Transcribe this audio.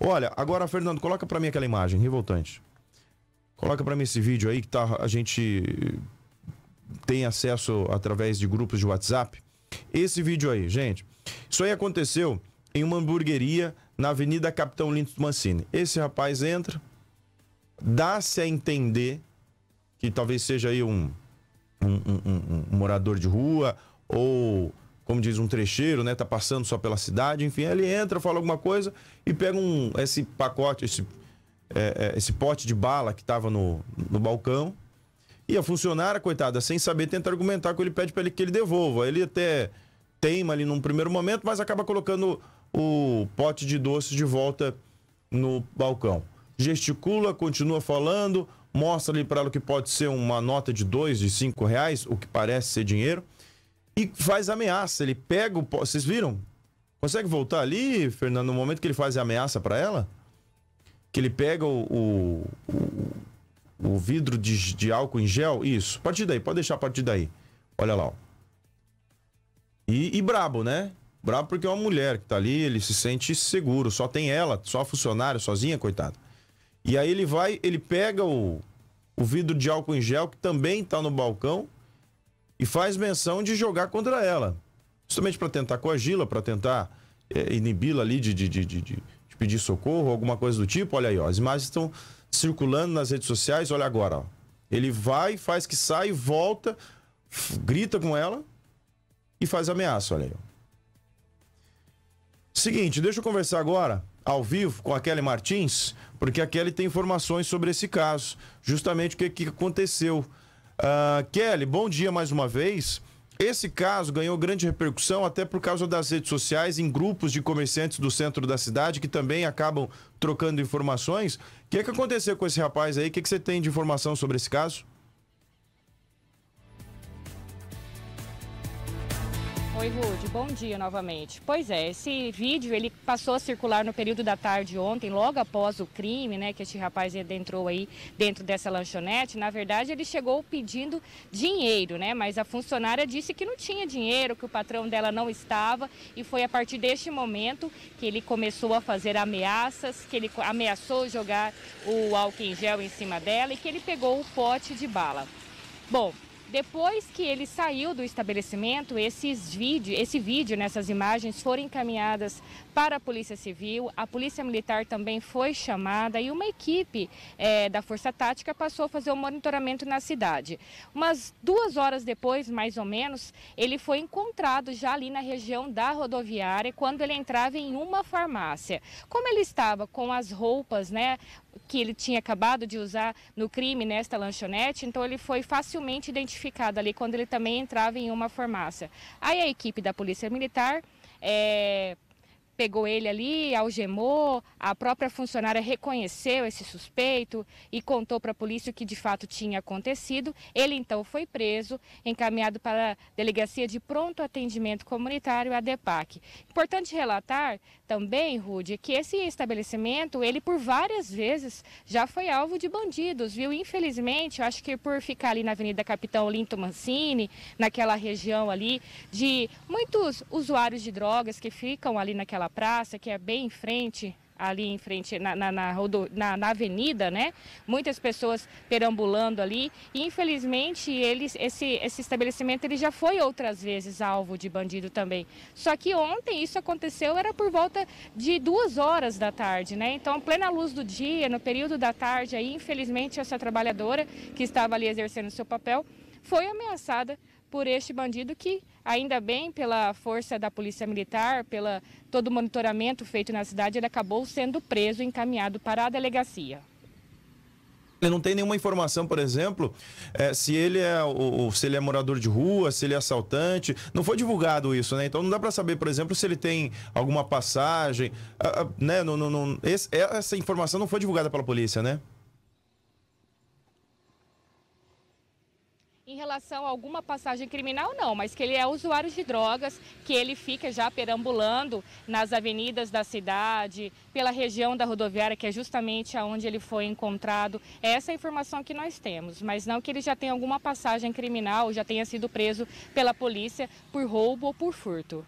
Olha, agora, Fernando, coloca para mim aquela imagem, revoltante. Coloca para mim esse vídeo aí que tá, a gente tem acesso através de grupos de WhatsApp. Esse vídeo aí, gente. Isso aí aconteceu em uma hamburgueria na Avenida Capitão Lindo Mancini. Esse rapaz entra, dá-se a entender que talvez seja aí um, um, um, um morador de rua ou como diz, um trecheiro, né? Tá passando só pela cidade, enfim, ele entra, fala alguma coisa e pega um, esse pacote, esse, é, é esse pote de bala que estava no, no balcão. E a funcionária, coitada, sem saber, tenta argumentar com ele, pede para ele que ele devolva. Ele até teima ali num primeiro momento, mas acaba colocando o pote de doces de volta no balcão. Gesticula, continua falando, mostra ali para ela que pode ser uma nota de dois, de cinco reais, o que parece ser dinheiro e faz ameaça. Ele pega o. Vocês viram? Consegue voltar ali, Fernando, no momento que ele faz a ameaça para ela? Que ele pega o, o, o, o vidro de, de, álcool em gel? Isso. A partir daí, pode deixar a partir daí. Olha lá, ó. E, e brabo, né? Brabo porque é uma mulher que tá ali, ele se sente seguro. Só tem ela, só a funcionária, sozinha, coitado. E aí ele vai, ele pega o, o vidro de álcool em gel, que também tá no balcão, e faz menção de jogar contra ela. Justamente para tentar coagi-la, para tentar é, inibi-la ali de, de, de, de, pedir socorro, alguma coisa do tipo. Olha aí, ó, as imagens estão circulando nas redes sociais. Olha agora, ó. ele vai, faz que sai, volta, grita com ela e faz ameaça. Olha aí. Ó. Seguinte, deixa eu conversar agora ao vivo com a Kelly Martins, porque a Kelly tem informações sobre esse caso, justamente o que, que aconteceu. Uh, Kelly, bom dia mais uma vez. Esse caso ganhou grande repercussão até por causa das redes sociais em grupos de comerciantes do centro da cidade que também acabam trocando informações. O que, é que aconteceu com esse rapaz aí? O que, é que você tem de informação sobre esse caso? Oi, Rude, bom dia novamente. Pois é, esse vídeo ele passou a circular no período da tarde ontem, logo após o crime, né, que este rapaz entrou aí dentro dessa lanchonete. Na verdade, ele chegou pedindo dinheiro, né, mas a funcionária disse que não tinha dinheiro, que o patrão dela não estava e foi a partir deste momento que ele começou a fazer ameaças, que ele ameaçou jogar o álcool em gel em cima dela e que ele pegou o pote de bala. Bom, depois que ele saiu do estabelecimento, esses vídeo, esse vídeo, nessas imagens, foram encaminhadas para a Polícia Civil, a Polícia Militar também foi chamada e uma equipe é, da Força Tática passou a fazer o um monitoramento na cidade. Umas duas horas depois, mais ou menos, ele foi encontrado já ali na região da rodoviária quando ele entrava em uma farmácia. Como ele estava com as roupas, né, que ele tinha acabado de usar no crime nesta lanchonete, então ele foi facilmente identificado ali quando ele também entrava em uma farmácia. Aí a equipe da Polícia Militar é, pegou ele ali, algemou, a própria funcionária reconheceu esse suspeito e contou para a polícia o que de fato tinha acontecido. Ele então foi preso, encaminhado para a Delegacia de Pronto Atendimento Comunitário, a DEPAC. Importante relatar também, Rude, que esse estabelecimento, ele por várias vezes já foi alvo de bandidos, viu? Infelizmente, eu acho que por ficar ali na Avenida Capitão Linto Mancini, naquela região ali, de muitos usuários de drogas que ficam ali naquela praça, que é bem em frente ali em frente na, na, na, na, avenida, né? Muitas pessoas perambulando ali. E infelizmente eles, esse, esse estabelecimento ele já foi outras vezes alvo de bandido também. Só que ontem isso aconteceu era por volta de duas horas da tarde, né? Então, plena luz do dia, no período da tarde, aí infelizmente essa trabalhadora que estava ali exercendo seu papel foi ameaçada por este bandido que, ainda bem pela força da Polícia Militar, pela todo o monitoramento feito na cidade, ele acabou sendo preso e encaminhado para a delegacia. Ele não tem nenhuma informação, por exemplo, é, se ele é o, se ele é morador de rua, se ele é assaltante. Não foi divulgado isso, né? Então não dá para saber, por exemplo, se ele tem alguma passagem, ah, ah, né? Não, esse, essa informação não foi divulgada pela polícia, né? Em relação a alguma passagem criminal, não, mas que ele é usuário de drogas, que ele fica já perambulando nas avenidas da cidade, pela região da rodoviária, que é justamente aonde ele foi encontrado. É essa é a informação que nós temos, mas não que ele já tenha alguma passagem criminal, já tenha sido preso pela polícia por roubo ou por furto.